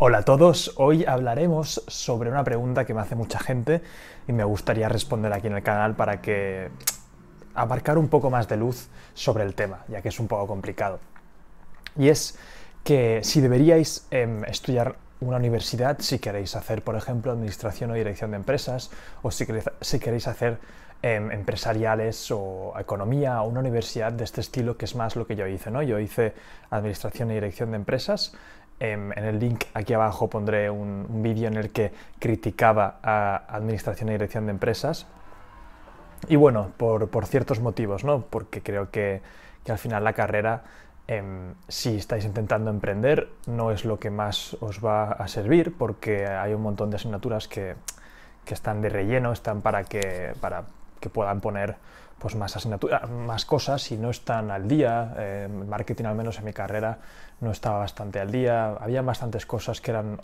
Hola a todos, hoy hablaremos sobre una pregunta que me hace mucha gente y me gustaría responder aquí en el canal para que abarcar un poco más de luz sobre el tema, ya que es un poco complicado. Y es que si deberíais em, estudiar una universidad si queréis hacer, por ejemplo, administración o dirección de empresas, o si queréis, hacer em, empresariales o economía o una universidad de este estilo, que es más lo que yo hice, ¿no? Yo hice administración y dirección de empresas Em, en el link aquí abajo pondré un, vídeo en el que criticaba a Administración y Dirección de Empresas. Y bueno, por, ciertos motivos, ¿no? Porque creo que, al final la carrera, em, si estáis intentando emprender, no es lo que más os va a servir, porque hay un montón de asignaturas que, que están de relleno, están para que, para, que puedan poner pues más asignaturas, más cosas si no están al día. Eh, marketing, al menos en mi carrera, no estaba bastante al día. Había bastantes cosas que eran,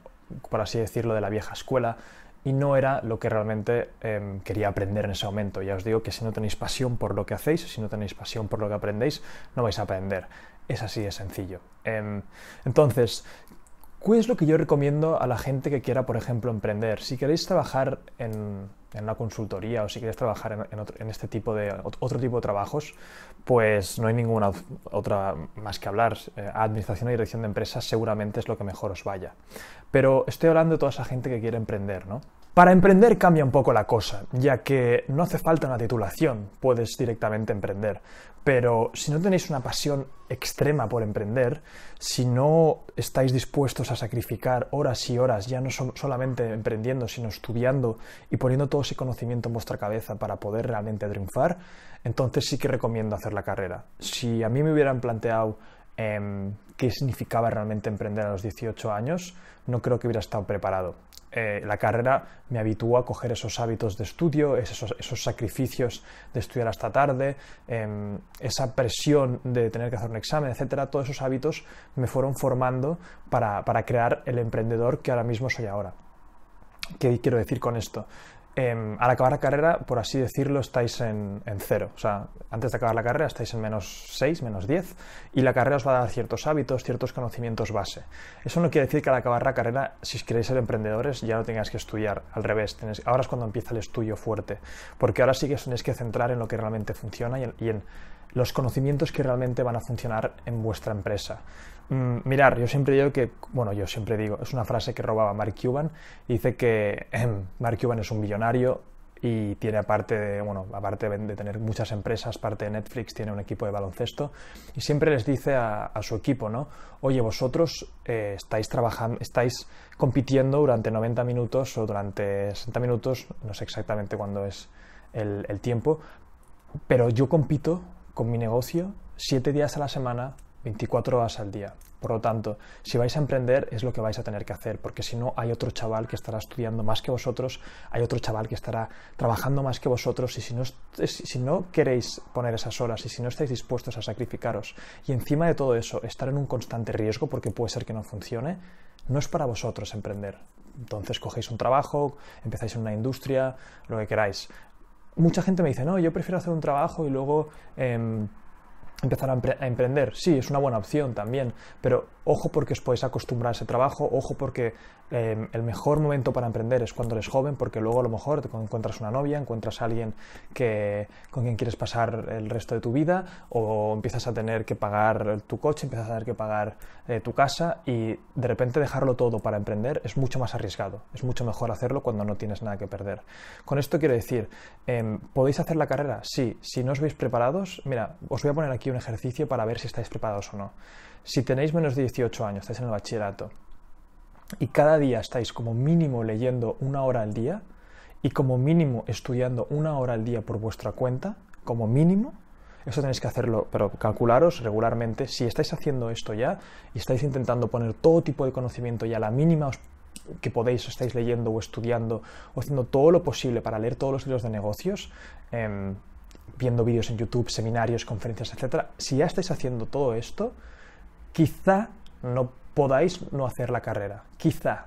por así decirlo, de la vieja escuela y no era lo que realmente em, quería aprender en ese momento. Ya os digo que si no tenéis pasión por lo que hacéis, si no tenéis pasión por lo que aprendéis, no vais a aprender. Es así de sencillo. Em, entonces, ¿qué es lo que yo recomiendo a la gente que quiera, por ejemplo, emprender? Si queréis trabajar en en una consultoría o si quieres trabajar en, otro, este tipo de otro tipo de trabajos, pues no hay ninguna otra más que hablar. Eh, administración y dirección de empresas seguramente es lo que mejor os vaya. Pero estoy hablando de toda esa gente que quiere emprender, ¿no? Para emprender cambia un poco la cosa, ya que no hace falta una titulación, puedes directamente emprender. Pero si no tenéis una pasión extrema por emprender, si no estáis dispuestos a sacrificar horas y horas, ya no solamente emprendiendo, sino estudiando y poniendo todo ese conocimiento en vuestra cabeza para poder realmente triunfar, entonces sí que recomiendo hacer la carrera. Si a mí me hubieran planteado em, qué significaba realmente emprender a los 18 años, no creo que hubiera estado preparado. Eh, la carrera me habitúa a coger esos hábitos de estudio, esos, sacrificios de estudiar hasta tarde, em, esa presión de tener que hacer un examen, etcétera. Todos esos hábitos me fueron formando para, para crear el emprendedor que ahora mismo soy ahora. ¿Qué quiero decir con esto? Em, al acabar la carrera, por así decirlo, estáis en, cero. O sea, antes de acabar la carrera estáis en menos 6, menos 10, y la carrera os va a dar ciertos hábitos, ciertos conocimientos base. Eso no quiere decir que al acabar la carrera, si queréis ser emprendedores, ya no tengáis que estudiar. Al revés, ahora es cuando empieza el estudio fuerte, porque ahora sí que tenéis que centrar en lo que realmente funciona y en, y en los conocimientos que realmente van a funcionar en vuestra empresa. Mm, mirar, yo siempre digo que, bueno, yo siempre digo, es una frase que robaba Mark Cuban, dice que em, Mark Cuban es un millonario y tiene aparte de, bueno, aparte de tener muchas empresas, parte de Netflix, tiene un equipo de baloncesto y siempre les dice a, su equipo, ¿no? Oye, vosotros eh, estáis trabajando, estáis compitiendo durante 90 minutos o durante 60 minutos, no sé exactamente cuándo es el tiempo, pero yo compito con mi negocio 7 días a la semana, 24 horas al día. Por lo tanto, si vais a emprender es lo que vais a tener que hacer, porque si no hay otro chaval que estará estudiando más que vosotros, hay otro chaval que estará trabajando más que vosotros, y si no, si no queréis poner esas horas y si no estáis dispuestos a sacrificaros, y encima de todo eso estar en un constante riesgo porque puede ser que no funcione, no es para vosotros emprender. Entonces cogéis un trabajo, empezáis en una industria, lo que queráis mucha gente me dice, no, yo prefiero hacer un trabajo y luego... Em, empezar a, emprender. Sí, es una buena opción también, pero ojo porque os podéis acostumbrar a ese trabajo, ojo porque em, el mejor momento para emprender es cuando eres joven, porque luego a lo mejor encuentras una novia, encuentras a alguien que, con quien quieres pasar el resto de tu vida, o empiezas a tener que pagar tu coche, empiezas a tener que pagar eh, tu casa y de repente dejarlo todo para emprender es mucho más arriesgado, es mucho mejor hacerlo cuando no tienes nada que perder. Con esto quiero decir, em, ¿podéis hacer la carrera? Sí, si no os veis preparados, mira, os voy a poner aquí ejercicio para ver si estáis preparados o no. Si tenéis menos de 18 años, estáis en el bachillerato, y cada día estáis como mínimo leyendo una hora al día y como mínimo estudiando una hora al día por vuestra cuenta, como mínimo, eso tenéis que hacerlo, pero calcularos regularmente. Si estáis haciendo esto ya y estáis intentando poner todo tipo de conocimiento ya, a la mínima que podéis, estáis leyendo o estudiando o haciendo todo lo posible para leer todos los libros de negocios, em, viendo vídeos en YouTube, seminarios, conferencias, etc. Si ya estáis haciendo todo esto, quizá no podáis no hacer la carrera. Quizá.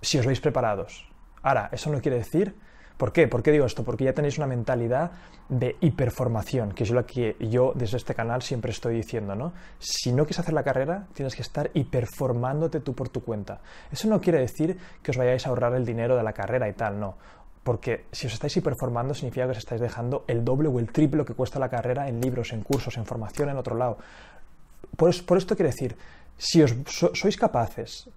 Si os veis preparados. Ahora, eso no quiere decir... ¿Por qué? ¿Por qué digo esto? Porque ya tenéis una mentalidad de hiperformación, que es lo que yo desde este canal siempre estoy diciendo, ¿no? Si no quieres hacer la carrera, tienes que estar hiperformándote tú por tu cuenta. Eso no quiere decir que os vayáis a ahorrar el dinero de la carrera y tal, no porque si os estáis hiperformando significa que os estáis dejando el doble o el triple que cuesta la carrera en libros, en cursos, en formación, en otro lado. Por, esto quiero decir, si os, sois capaces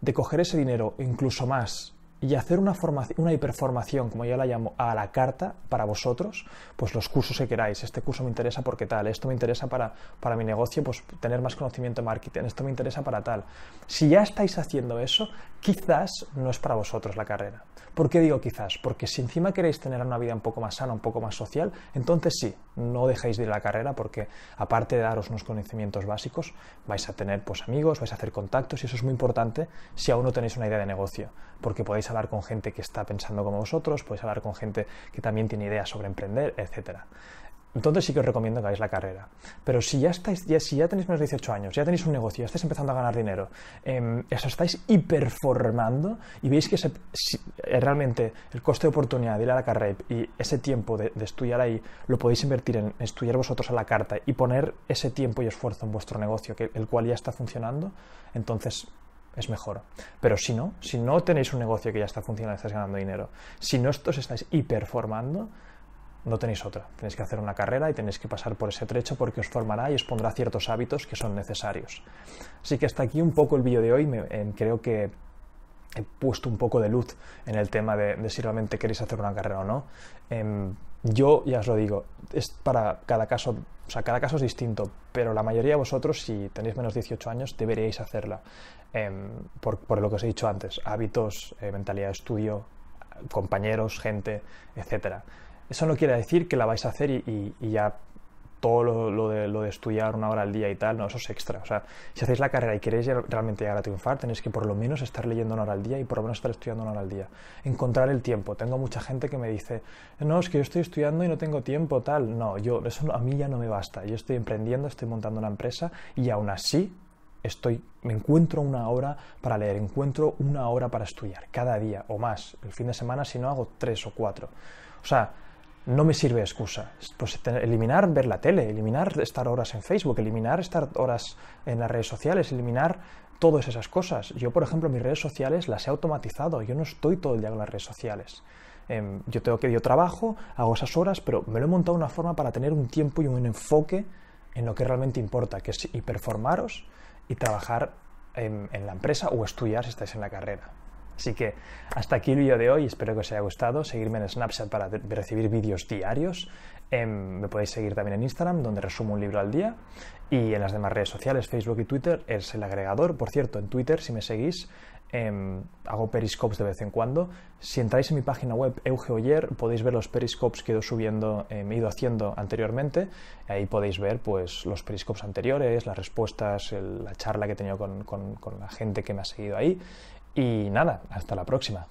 de coger ese dinero, incluso más, y hacer una, una hiperformación, como yo la llamo, a la carta para vosotros, pues los cursos que queráis. Este curso me interesa porque tal, esto me interesa para, para mi negocio, pues tener más conocimiento de marketing, esto me interesa para tal. Si ya estáis haciendo eso, quizás no es para vosotros la carrera. ¿Por qué digo quizás? Porque si encima queréis tener una vida un poco más sana, un poco más social, entonces sí, no dejéis de ir a la carrera porque aparte de daros unos conocimientos básicos, vais a tener pues amigos, vais a hacer contactos y eso es muy importante si aún no tenéis una idea de negocio, porque podéis hablar con gente que está pensando como vosotros, podéis hablar con gente que también tiene ideas sobre emprender, etcétera entonces sí que os recomiendo que hagáis la carrera. Pero si ya estáis, ya, si ya tenéis menos de 18 años, ya tenéis un negocio, ya estáis empezando a ganar dinero, em, os estáis hiperformando y veis que eh, realmente el coste de oportunidad de ir a la carrera y ese tiempo de, estudiar ahí lo podéis invertir en estudiar vosotros a la carta y poner ese tiempo y esfuerzo en vuestro negocio, que, el cual ya está funcionando, entonces es mejor. Pero si no, si no tenéis un negocio que ya está funcionando, y estáis ganando dinero, si no os estáis hiperformando, no tenéis otra. Tenéis que hacer una carrera y tenéis que pasar por ese trecho porque os formará y os pondrá ciertos hábitos que son necesarios. Así que hasta aquí un poco el vídeo de hoy. Eh, creo que he puesto un poco de luz en el tema de, si realmente queréis hacer una carrera o no. Em, yo ya os lo digo, es para cada caso, o sea, cada caso es distinto, pero la mayoría de vosotros, si tenéis menos de 18 años, deberíais hacerla. Em, por, lo que os he dicho antes, hábitos, eh, mentalidad de estudio, compañeros, gente, etcétera. Eso no quiere decir que la vais a hacer y, ya todo lo, de, lo, de, estudiar una hora al día y tal, no, eso es extra. O sea, si hacéis la carrera y queréis realmente llegar a triunfar, tenéis que por lo menos estar leyendo una hora al día y por lo menos estar estudiando una hora al día. Encontrar el tiempo. Tengo mucha gente que me dice, no, es que yo estoy estudiando y no tengo tiempo, tal. No, yo, eso a mí ya no me basta. Yo estoy emprendiendo, estoy montando una empresa y aún así estoy, me encuentro una hora para leer, encuentro una hora para estudiar, cada día o más. El fin de semana si no hago tres o cuatro. O sea, no me sirve excusa. Pues eliminar ver la tele, eliminar estar horas en Facebook, eliminar estar horas en las redes sociales, eliminar todas esas cosas. Yo, por ejemplo, mis redes sociales las he automatizado, yo no estoy todo el día en las redes sociales. Em, yo tengo que yo trabajo, hago esas horas, pero me lo he montado una forma para tener un tiempo y un enfoque en lo que realmente importa, que es hiperformaros y trabajar en, en la empresa o estudiar si estáis en la carrera. Así que hasta aquí el vídeo de hoy, espero que os haya gustado. Seguirme en Snapchat para recibir vídeos diarios. Em, me podéis seguir también en Instagram, donde resumo un libro al día. Y en las demás redes sociales, Facebook y Twitter, es el agregador. Por cierto, en Twitter, si me seguís, em, hago periscopes de vez en cuando. Si entráis en mi página web Eugeoyer, podéis ver los periscopes que he ido subiendo, em, he ido haciendo anteriormente. Ahí podéis ver pues, los periscopes anteriores, las respuestas, la charla que he tenido con la gente que me ha seguido ahí. Y nada, hasta la próxima.